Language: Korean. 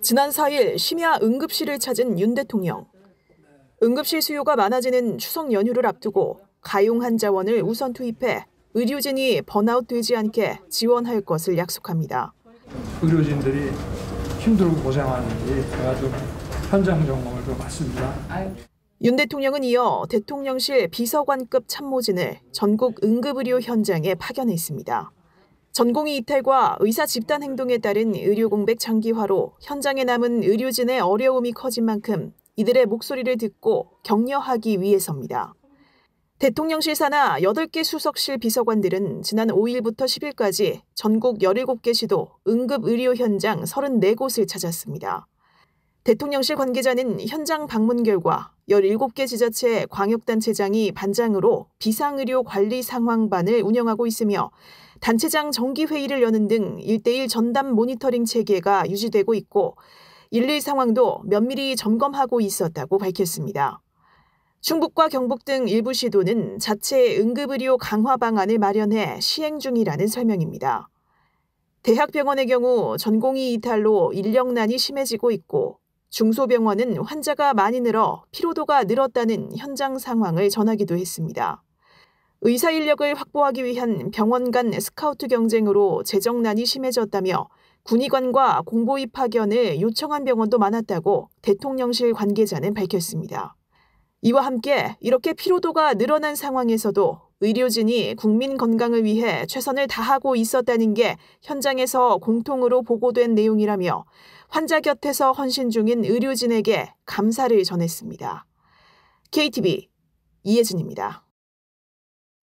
지난 4일 심야 응급실을 찾은 윤 대통령. 응급실 수요가 많아지는 추석 연휴를 앞두고 가용 환자원을 우선 투입해 의료진이 번아웃되지 않게 지원할 것을 약속합니다. 의료진들이 힘들고 고생하는지 제가 좀 현장 점검을 좀 봤습니다. 윤 대통령은 이어 대통령실 비서관급 참모진을 전국 응급의료 현장에 파견했습니다. 전공의 이탈과 의사 집단 행동에 따른 의료 공백 장기화로 현장에 남은 의료진의 어려움이 커진 만큼 이들의 목소리를 듣고 격려하기 위해서입니다. 대통령실 사나 8개 수석실 비서관들은 지난 5일부터 10일까지 전국 17개 시도 응급의료 현장 34곳을 찾았습니다. 대통령실 관계자는 현장 방문 결과 17개 지자체 광역단체장이 반장으로 비상의료 관리 상황반을 운영하고 있으며 단체장 정기회의를 여는 등 1대1 전담 모니터링 체계가 유지되고 있고 일일 상황도 면밀히 점검하고 있었다고 밝혔습니다. 충북과 경북 등 일부 시도는 자체 응급의료 강화 방안을 마련해 시행 중이라는 설명입니다. 대학병원의 경우 전공의 이탈로 인력난이 심해지고 있고 중소병원은 환자가 많이 늘어 피로도가 늘었다는 현장 상황을 전하기도 했습니다. 의사 인력을 확보하기 위한 병원 간 스카우트 경쟁으로 재정난이 심해졌다며 군의관과 공보입 파견을 요청한 병원도 많았다고 대통령실 관계자는 밝혔습니다. 이와 함께 이렇게 피로도가 늘어난 상황에서도 의료진이 국민 건강을 위해 최선을 다하고 있었다는 게 현장에서 공통으로 보고된 내용이라며 환자 곁에서 헌신 중인 의료진에게 감사를 전했습니다. KTV 이혜진입니다.